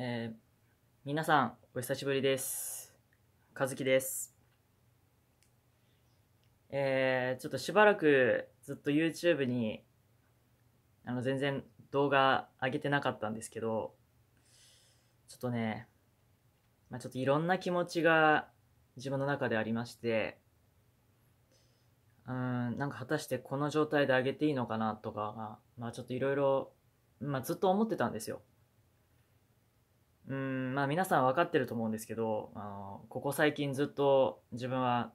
えー、皆さん、お久しぶりです。和樹です。えー、ちょっとしばらくずっと YouTube に、あの、全然動画上げてなかったんですけど、ちょっとね、まあ、ちょっといろんな気持ちが自分の中でありまして、うん、なんか果たしてこの状態で上げていいのかなとかまあちょっといろいろ、まあずっと思ってたんですよ。うんまあ皆さん分かってると思うんですけどあのここ最近ずっと自分は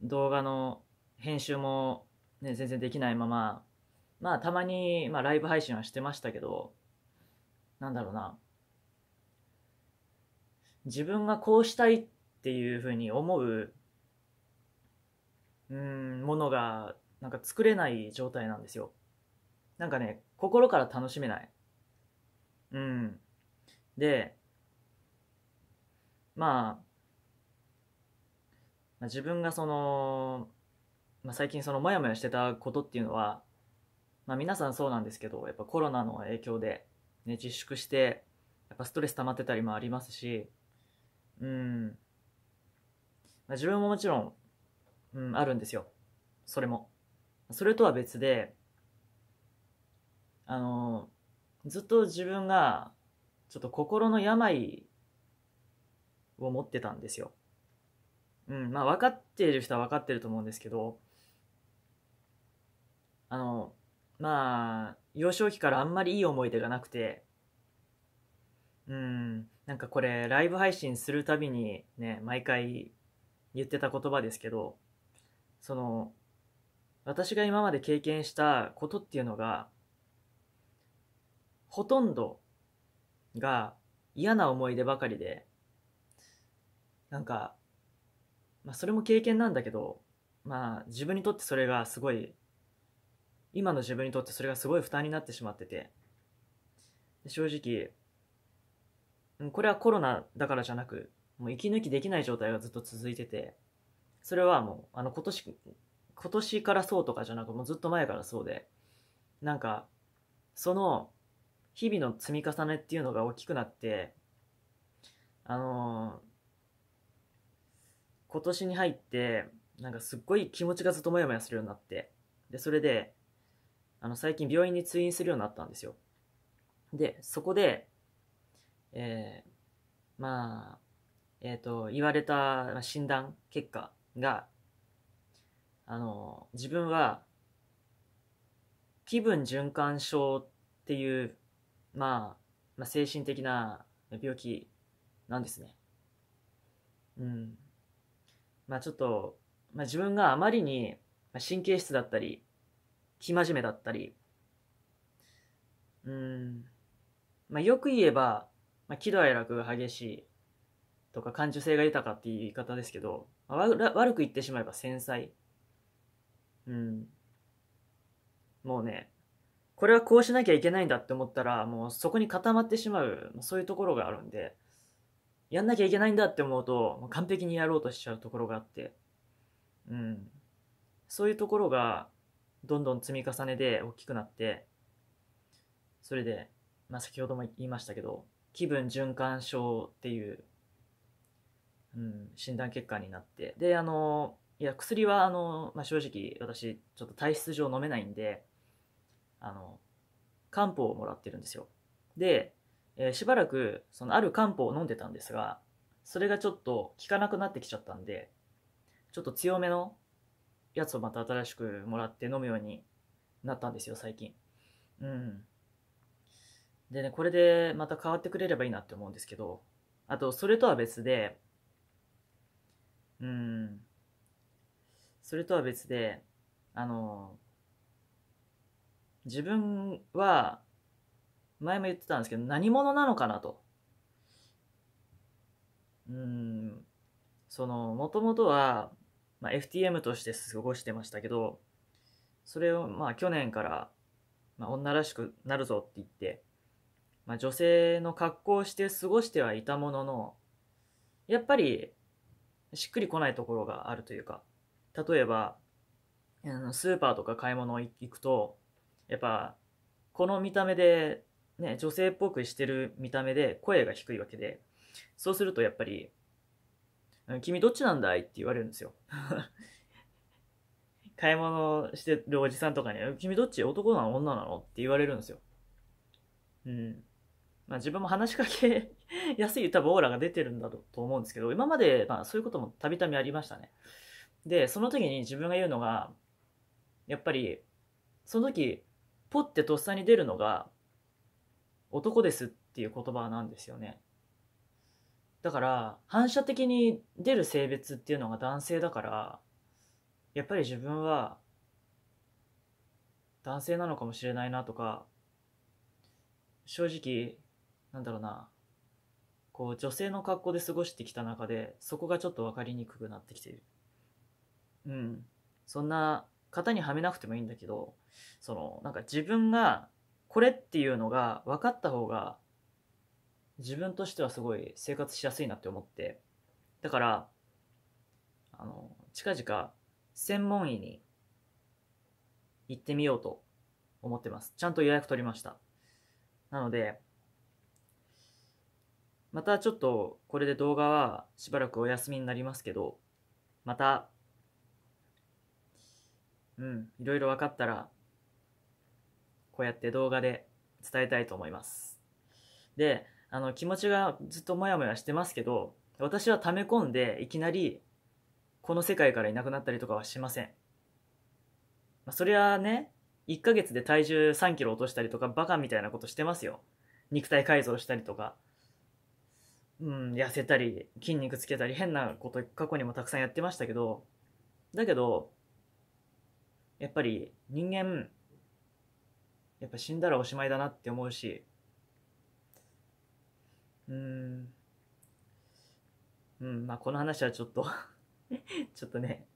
動画の編集も、ね、全然できないまままあたまに、まあ、ライブ配信はしてましたけどなんだろうな自分がこうしたいっていうふうに思ううんものがなんか作れない状態なんですよなんかね心から楽しめないうんで、まあ、まあ、自分がその、まあ、最近そのモヤモヤしてたことっていうのは、まあ、皆さんそうなんですけどやっぱコロナの影響で、ね、自粛してやっぱストレス溜まってたりもありますしうん、まあ、自分ももちろん、うん、あるんですよそれもそれとは別であのずっと自分がちょっと心の病を持ってたんですよ。うん、まあ分かっている人は分かってると思うんですけど、あの、まあ、幼少期からあんまりいい思い出がなくて、うん、なんかこれライブ配信するたびにね、毎回言ってた言葉ですけど、その、私が今まで経験したことっていうのが、ほとんどが嫌な思い出ばかりでなんか、まあ、それも経験なんだけど、まあ、自分にとってそれがすごい今の自分にとってそれがすごい負担になってしまってて正直これはコロナだからじゃなくもう息抜きできない状態がずっと続いててそれはもうあの今年今年からそうとかじゃなくもうずっと前からそうでなんかその日々の積み重ねっていうのが大きくなってあのー、今年に入ってなんかすっごい気持ちがずっともヤもヤするようになってでそれであの最近病院に通院するようになったんですよでそこでえー、まあえっ、ー、と言われた診断結果があの自分は気分循環症っていうまあ、まあ、精神的な病気なんですね。うん。まあちょっと、まあ、自分があまりに神経質だったり、生真面目だったり、うん、まあ、よく言えば、まあ、喜怒哀楽が激しいとか感受性が豊かっていう言い方ですけど、まあ、悪く言ってしまえば繊細。うん。もうね、これはこうしなきゃいけないんだって思ったらもうそこに固まってしまうそういうところがあるんでやんなきゃいけないんだって思うともう完璧にやろうとしちゃうところがあってうんそういうところがどんどん積み重ねで大きくなってそれで、まあ、先ほども言いましたけど気分循環症っていう、うん、診断結果になってであのいや薬はあの、まあ、正直私ちょっと体質上飲めないんであの漢方をもらってるんですよで、えー、しばらくそのある漢方を飲んでたんですがそれがちょっと効かなくなってきちゃったんでちょっと強めのやつをまた新しくもらって飲むようになったんですよ最近うんでねこれでまた変わってくれればいいなって思うんですけどあとそれとは別でうんそれとは別であの自分は前も言ってたんですけど何者なのかなとうんそのもともとは、まあ、FTM として過ごしてましたけどそれをまあ去年から、まあ、女らしくなるぞって言って、まあ、女性の格好をして過ごしてはいたもののやっぱりしっくりこないところがあるというか例えばスーパーとか買い物行くとやっぱこの見た目で、ね、女性っぽくしてる見た目で声が低いわけでそうするとやっぱり「君どっちなんだい?」って言われるんですよ 買い物してるおじさんとかに「君どっち男なの女なの?」って言われるんですようんまあ、自分も話しかけ やすい多分オーラが出てるんだと思うんですけど今までまあそういうこともたびたびありましたねでその時に自分が言うのがやっぱりその時ポッてとっさに出るのが男ですっていう言葉なんですよね。だから反射的に出る性別っていうのが男性だからやっぱり自分は男性なのかもしれないなとか正直なんだろうなこう女性の格好で過ごしてきた中でそこがちょっと分かりにくくなってきているうんそんな型にはめなくてもいいんだけどそのなんか自分がこれっていうのが分かった方が自分としてはすごい生活しやすいなって思ってだからあの近々専門医に行ってみようと思ってますちゃんと予約取りましたなのでまたちょっとこれで動画はしばらくお休みになりますけどまたうんいろいろ分かったらこうやって動画で伝えたいと思いますであの気持ちがずっとモヤモヤしてますけど私は溜め込んでいきなりこの世界からいなくなったりとかはしません、まあ、そりゃね1ヶ月で体重3キロ落としたりとかバカみたいなことしてますよ肉体改造したりとかうん痩せたり筋肉つけたり変なこと過去にもたくさんやってましたけどだけどやっぱり人間やっぱ死んだらおしまいだなって思うしうんうんまあこの話はちょっと ちょっとね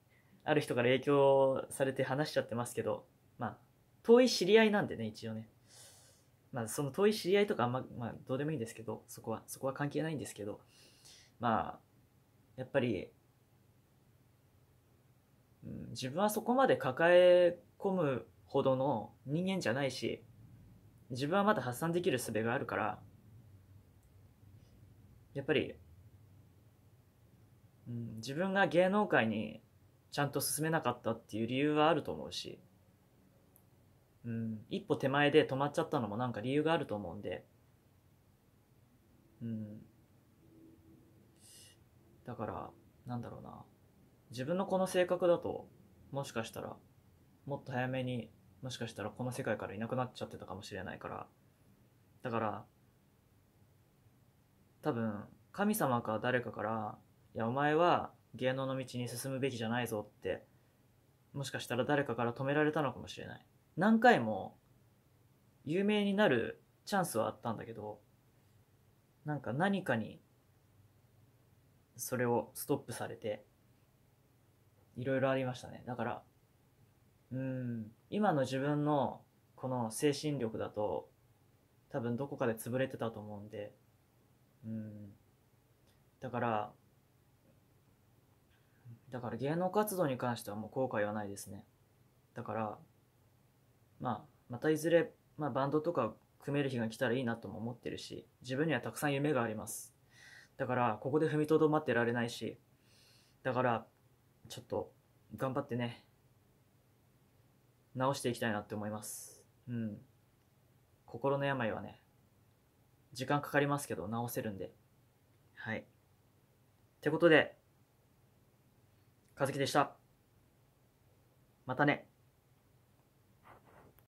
ある人から影響されて話しちゃってますけどまあ遠い知り合いなんでね一応ねまあその遠い知り合いとかあんま、まあ、どうでもいいんですけどそこはそこは関係ないんですけどまあやっぱり自分はそこまで抱え込むほどの人間じゃないし自分はまだ発散できる術があるからやっぱり、うん、自分が芸能界にちゃんと進めなかったっていう理由はあると思うし、うん、一歩手前で止まっちゃったのもなんか理由があると思うんで、うん、だからなんだろうな自分のこの性格だともしかしたらもっと早めにもしかしたらこの世界からいなくなっちゃってたかもしれないからだから多分神様か誰かから「いやお前は芸能の道に進むべきじゃないぞ」ってもしかしたら誰かから止められたのかもしれない何回も有名になるチャンスはあったんだけどなんか何かにそれをストップされていろいろありましたね。だから、うん、今の自分のこの精神力だと、多分どこかで潰れてたと思うんで、うん。だから、だから芸能活動に関してはもう後悔はないですね。だから、まあ、またいずれ、まあ、バンドとか組める日が来たらいいなとも思ってるし、自分にはたくさん夢があります。だから、ここで踏みとどまってられないし、だから、ちょっと頑張ってね、直していきたいなって思います。うん。心の病はね、時間かかりますけど治せるんで。はい。ってことで、かずきでした。またね。